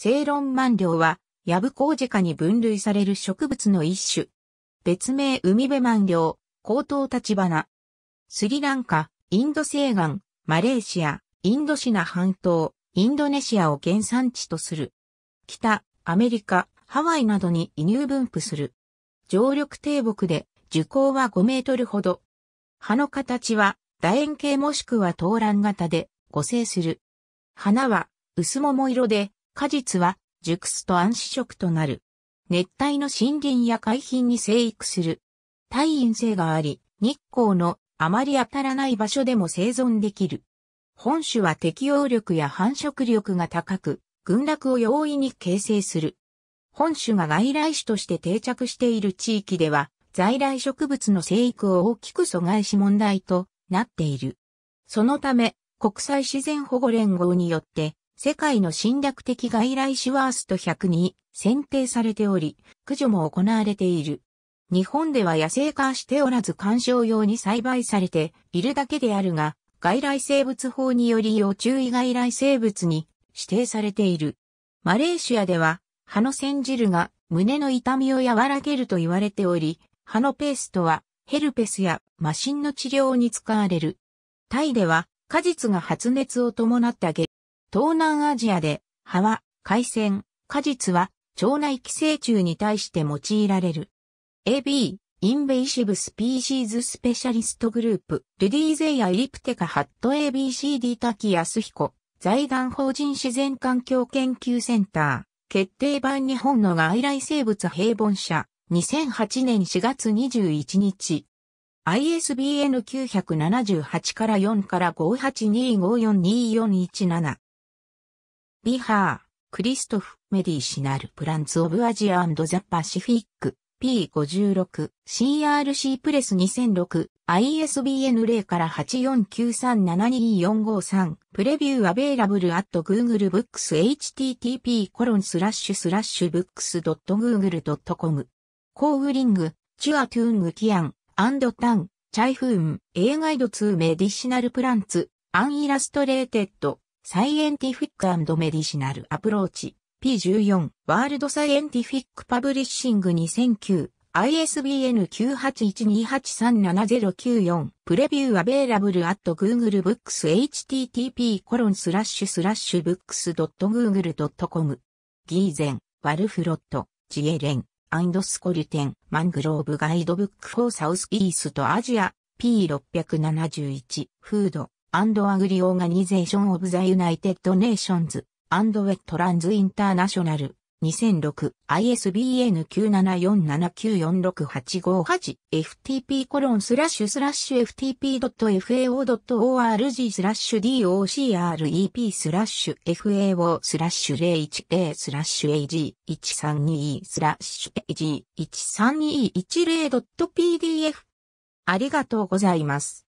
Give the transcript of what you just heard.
セイロンマンリョウは、ヤブコウジカに分類される植物の一種。別名海辺マンリョウ、高等立花。スリランカ、インド西岸、マレーシア、インドシナ半島、インドネシアを原産地とする。北、アメリカ、ハワイなどに移入分布する。常緑低木で、樹高は5メートルほど。葉の形は、楕円形もしくは投卵型で、互生する。花は、薄桃色で、果実は熟すと暗視色となる。熱帯の森林や海浜に生育する。耐陰性があり、日光のあまり当たらない場所でも生存できる。本種は適応力や繁殖力が高く、群落を容易に形成する。本種が外来種として定着している地域では、在来植物の生育を大きく阻害し問題となっている。そのため、国際自然保護連合によって世界の侵略的外来種ワースト100に選定されており、駆除も行われている。日本では野生化しておらず観賞用に栽培されているだけであるが、外来生物法により要注意外来生物に指定されている。マレーシアでは、葉の煎汁が胸の痛みを和らげると言われており、葉のペーストはヘルペスや麻疹の治療に使われる。タイでは果実が発熱を伴った東南アジアで、葉は、海鮮、果実は、腸内寄生虫に対して用いられる。AB、インベイシブスピーシーズスペシャリストグループ、ルディーゼイア・イリプテカ・ハット ABCD 滝康彦、財団法人自然環境研究センター、決定版日本の外来生物平凡社、2008年4月21日。ISBN 978から4から582542417。ビハー、クリストフ、メディシナルプランツオブアジアザパシフィック、P56、CRC プレス2006、ISBN 0から8 4 9 3 7 2 4 5 3プレビューアベイラブルアットグーグル・ブックス、http コロンスラッシュスラッシュ books.google.com。コーグリング、チュアトゥングキアン、アンドタン、チャイフーン、A ガイド2メディシナルプランツ、アンイラストレーテッド。サイエンティフィックメディシナルアプローチ P14 ワールドサイエンティフィックパブリッシング2009 ISBN 9 8 1 2 8 3 7 0 9 4プレビューアベイラブルアット Google Books http コロンスラッシュスラッシュブックス。g o o g l e c o m ギーゼン、ワルフロット、ジエレン、アンドスコルテン、マングローブガイドブックフォーサウスイーストアジア P671 フード and Agri Organization of the United Nations and Wetlands International 2006 ISBN 974794685 ftp コロンスラッシュスラッシュ ftp.fao.org スラッシュ docrep スラッシュ fao スラッシュ010スラッシュ ag132 スラッシュ ag13210.pdf ありがとうございます。